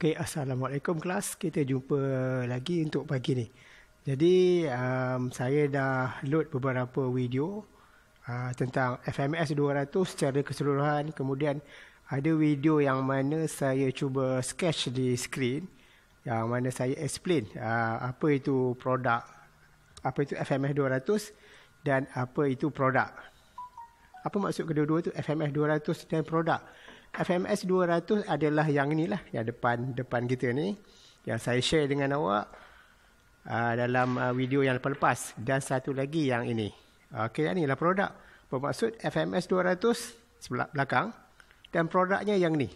Okay, Assalamualaikum kelas. Kita jumpa lagi untuk pagi ni. Jadi, um, saya dah load beberapa video uh, tentang FMS 200 secara keseluruhan. Kemudian, ada video yang mana saya cuba sketch di skrin Yang mana saya explain uh, apa itu produk, apa itu FMS 200 dan apa itu produk. Apa maksud kedua-dua itu FMS 200 dan produk? FMS 200 adalah yang ni lah, yang depan depan kita ni yang saya share dengan awak uh, dalam uh, video yang lepas-lepas dan satu lagi yang ini. Ah, okey, yang lah produk. Bermaksud FMS 200 sebelah belakang dan produknya yang ni.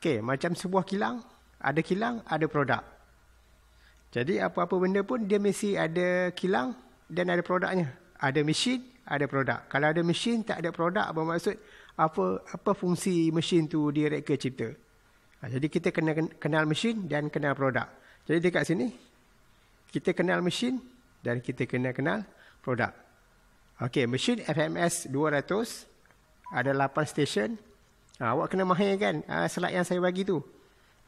Okey, macam sebuah kilang, ada kilang, ada produk. Jadi apa-apa benda pun dia mesti ada kilang dan ada produknya. Ada mesin, ada produk. Kalau ada mesin tak ada produk bermaksud apa apa fungsi mesin tu di reka cipta. Ha, jadi kita kena kenal mesin dan kenal produk. Jadi dekat sini kita kenal mesin dan kita kena kenal produk. Okey, mesin FMS 200 ada 8 stesen. Ha, awak kena mahir kan ha, slide yang saya bagi tu.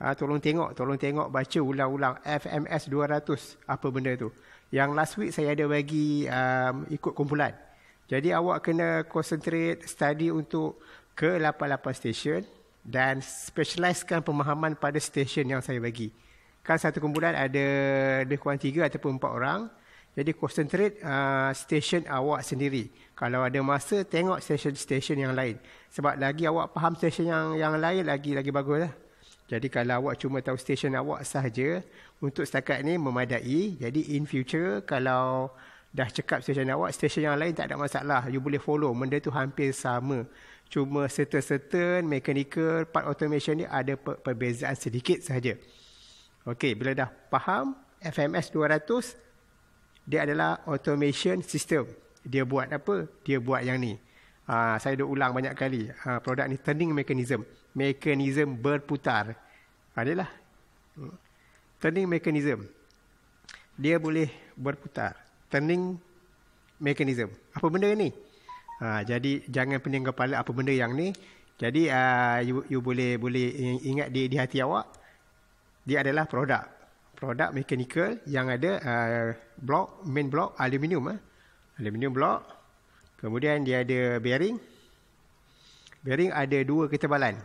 Ha, tolong tengok, tolong tengok baca ulang-ulang FMS 200 apa benda tu. Yang last week saya ada bagi um, ikut kumpulan. Jadi awak kena concentrate study untuk ke 88 station dan specialiskan pemahaman pada station yang saya bagi. Kan satu kumpulan ada lebih kurang tiga ataupun empat orang. Jadi concentrate uh, station awak sendiri. Kalau ada masa tengok station-station yang lain. Sebab lagi awak faham station yang yang lain lagi lagi baguslah. Jadi kalau awak cuma tahu station awak sahaja untuk setakat ni memadai. Jadi in future kalau dah cekap stesen awak, stesen yang lain tak ada masalah. You boleh follow. Benda tu hampir sama. Cuma certain-certain mechanical part automation ni ada per- perbezaan sedikit saja. Okey, bila dah faham FMS 200 dia adalah automation system. Dia buat apa? Dia buat yang ni. Uh, saya dah ulang banyak kali. Uh, produk ni turning mechanism. Mechanism berputar. Adalah. Uh, turning mechanism. Dia boleh berputar. Turning mechanism. Apa benda ni? Ha, jadi jangan pening kepala apa benda yang ni. Jadi uh, you, you boleh boleh ingat di, di hati awak dia adalah produk. Produk mechanical yang ada uh, block, main block aluminium. Eh. Aluminium block. Kemudian dia ada bearing. Bearing ada dua ketebalan.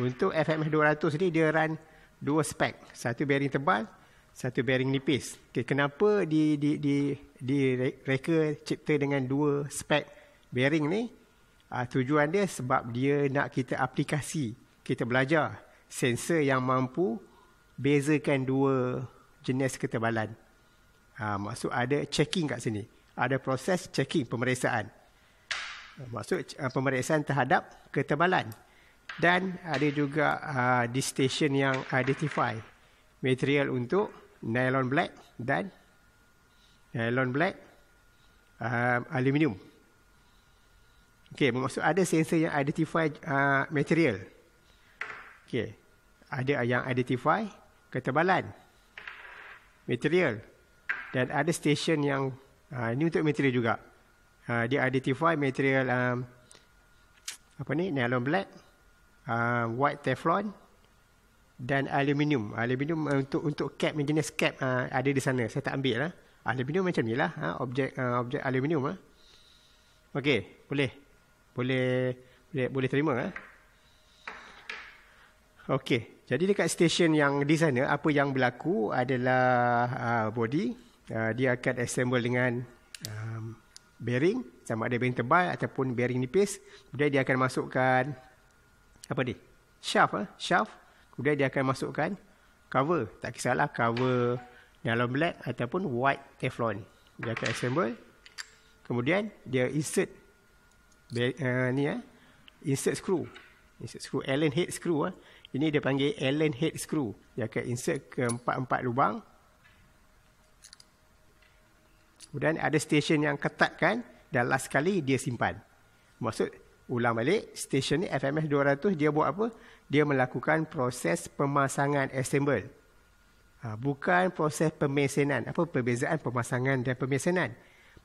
Untuk FMS 200 ni dia run dua spek. Satu bearing tebal, satu bearing nipis. Okay, kenapa di di di di reka cipta dengan dua spek bearing ni? Uh, tujuan dia sebab dia nak kita aplikasi, kita belajar sensor yang mampu bezakan dua jenis ketebalan. Uh, maksud ada checking kat sini. Ada proses checking pemeriksaan. Uh, maksud uh, pemeriksaan terhadap ketebalan. Dan ada juga uh, distation yang identify material untuk nylon black dan nylon black uh, aluminium. Okey, maksud ada sensor yang identify uh, material. Okey. Ada yang identify ketebalan material dan ada station yang uh, ini untuk material juga. Uh, dia identify material um, apa ni? nylon black, uh, white teflon dan aluminium. Aluminium uh, untuk untuk cap yang cap uh, ada di sana. Saya tak ambil lah. Aluminium macam ni lah. Uh, objek uh, objek aluminium lah. Uh. Okey. Boleh. Boleh. Boleh, boleh terima lah. Uh. Okey. Jadi dekat stesen yang di sana, apa yang berlaku adalah uh, body. Uh, dia akan assemble dengan um, bearing. Sama ada bearing tebal ataupun bearing nipis. Kemudian dia akan masukkan apa ni? Shaft. Uh. Shaft. Kemudian dia akan masukkan cover. Tak kisahlah cover dalam black ataupun white teflon. Dia akan assemble. Kemudian dia insert uh, ni ya. insert screw. Insert screw Allen head screw ah. Ini dia panggil Allen head screw. Dia akan insert ke empat-empat lubang. Kemudian ada station yang ketatkan dan last sekali dia simpan. Maksud Ulang balik, stesen ni FMS 200 dia buat apa? Dia melakukan proses pemasangan assemble. Ha, bukan proses pemesenan. Apa perbezaan pemasangan dan pemesenan?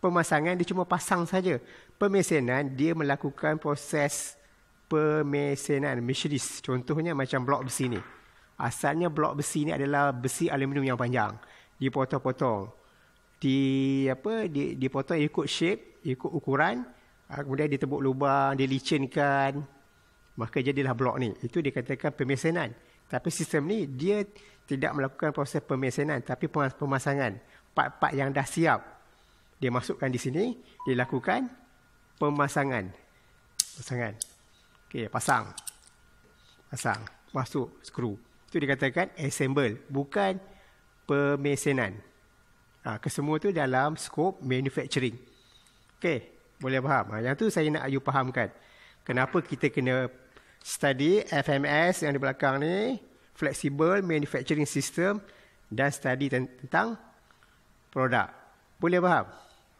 Pemasangan dia cuma pasang saja. Pemesenan dia melakukan proses pemesenan, mesheris. Contohnya macam blok besi ni. Asalnya blok besi ni adalah besi aluminium yang panjang. Dipotong-potong. Di apa? Di, dipotong ikut shape, ikut Ukuran Ah, kemudian ditebuk lubang, dilicinkan, maka jadilah blok ni. Itu dikatakan pemesanan. Tapi sistem ni dia tidak melakukan proses pemesanan tapi pemasangan part-part yang dah siap. Dia masukkan di sini, dilakukan pemasangan. pasangan, Okey, pasang. Pasang, masuk skru. Itu dikatakan assemble, bukan pemesanan. Ha, ah, kesemua tu dalam scope manufacturing. Okey, boleh faham? Ha, yang tu saya nak you fahamkan. Kenapa kita kena study FMS yang di belakang ni, Flexible Manufacturing System dan study tentang produk. Boleh faham?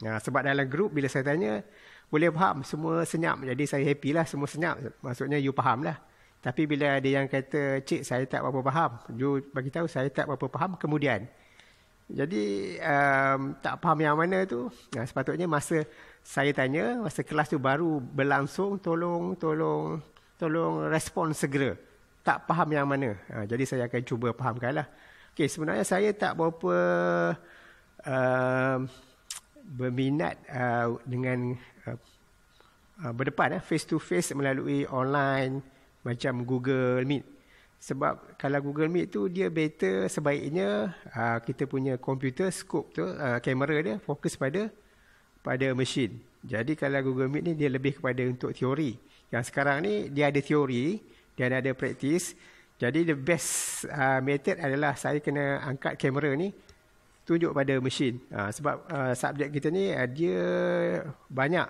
Ha, sebab dalam grup bila saya tanya, boleh faham semua senyap. Jadi saya happy lah semua senyap. Maksudnya you faham lah. Tapi bila ada yang kata, cik saya tak berapa faham. You bagi tahu saya tak berapa faham. Kemudian, jadi um, tak faham yang mana tu. Nah, sepatutnya masa saya tanya, masa kelas tu baru berlangsung, tolong, tolong, tolong respon segera. Tak faham yang mana. Ha, jadi saya akan cuba fahamkanlah. Okey, sebenarnya saya tak berapa uh, berminat uh, dengan uh, berdepan uh, face to face melalui online macam Google Meet sebab kalau Google Meet tu dia better sebaiknya uh, kita punya komputer scope tu ah, kamera uh, dia fokus pada pada mesin. Jadi kalau Google Meet ni dia lebih kepada untuk teori. Yang sekarang ni dia ada teori dan ada praktis. Jadi the best uh, method adalah saya kena angkat kamera ni tunjuk pada mesin. Uh, sebab uh, subjek kita ni uh, dia banyak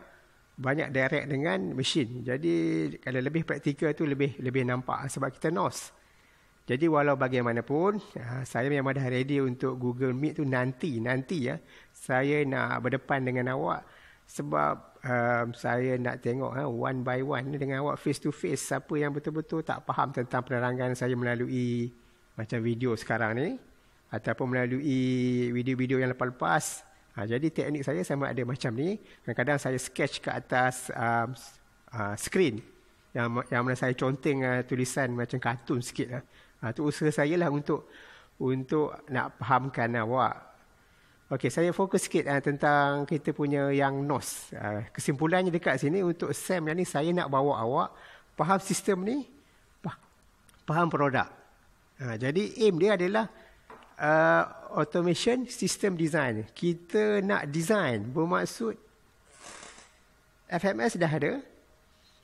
banyak direct dengan mesin. Jadi kalau lebih praktikal tu lebih lebih nampak sebab kita nose. Jadi walau bagaimanapun, ah, saya memang dah ready untuk Google Meet tu nanti, nanti ya. Saya nak berdepan dengan awak sebab um, saya nak tengok ha, one by one dengan awak face to face siapa yang betul-betul tak faham tentang penerangan saya melalui macam video sekarang ni ataupun melalui video-video yang lepas-lepas. Ha, jadi teknik saya sama ada macam ni. Kadang-kadang saya sketch ke atas um, uh, screen yang yang mana saya conteng uh, tulisan macam kartun sikit. Ha. Ha, itu usaha saya lah untuk untuk nak fahamkan awak. Okey, saya fokus sikit ha, tentang kita punya yang NOS. Ha, kesimpulannya dekat sini untuk SEM ni saya nak bawa awak faham sistem ni, faham produk. Ha, jadi aim dia adalah uh, automation system design. Kita nak design bermaksud FMS dah ada.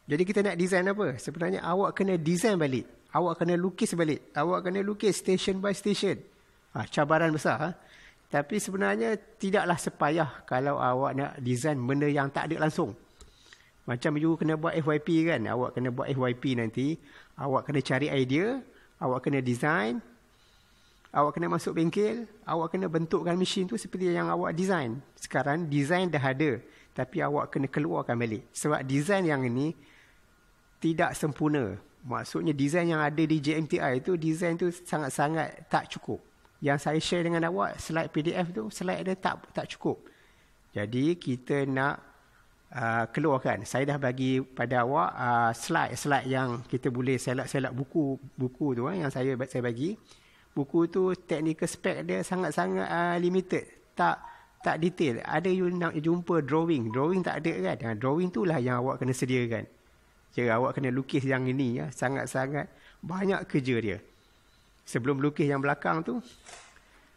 Jadi kita nak design apa? Sebenarnya awak kena design balik. Awak kena lukis balik. Awak kena lukis station by station. Ha, cabaran besar. Ha? Tapi sebenarnya tidaklah sepayah kalau awak nak design benda yang tak ada langsung. Macam you kena buat FYP kan. Awak kena buat FYP nanti. Awak kena cari idea. Awak kena design. Awak kena masuk bengkel. Awak kena bentukkan mesin tu seperti yang awak design. Sekarang design dah ada. Tapi awak kena keluarkan balik. Sebab design yang ini tidak sempurna. Maksudnya desain yang ada di JMTI itu desain tu sangat-sangat tak cukup. Yang saya share dengan awak slide PDF tu slide dia tak tak cukup. Jadi kita nak uh, keluarkan. Saya dah bagi pada awak uh, slide-slide yang kita boleh selak-selak buku buku tu eh, yang saya saya bagi. Buku tu technical spec dia sangat-sangat uh, limited. Tak tak detail. Ada you nak jumpa drawing. Drawing tak ada kan? Dan drawing itulah yang awak kena sediakan. Kira awak kena lukis yang ini ya. Sangat-sangat banyak kerja dia. Sebelum lukis yang belakang tu.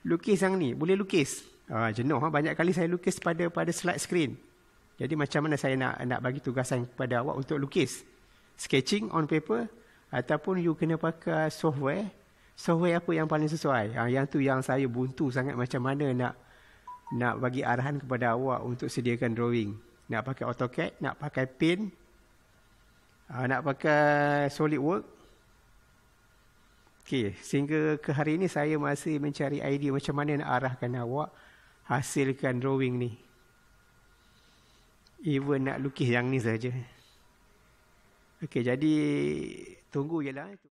Lukis yang ni. Boleh lukis. Ah, jenuh. Ha? Banyak kali saya lukis pada pada slide screen. Jadi macam mana saya nak nak bagi tugasan kepada awak untuk lukis. Sketching on paper. Ataupun you kena pakai software. Software apa yang paling sesuai. Ha, yang tu yang saya buntu sangat macam mana nak nak bagi arahan kepada awak untuk sediakan drawing. Nak pakai AutoCAD, nak pakai paint, Uh, nak pakai solid work. Okay, sehingga ke hari ini saya masih mencari idea macam mana nak arahkan awak hasilkan drawing ni. Even nak lukis yang ni saja. Okay, jadi tunggu je lah.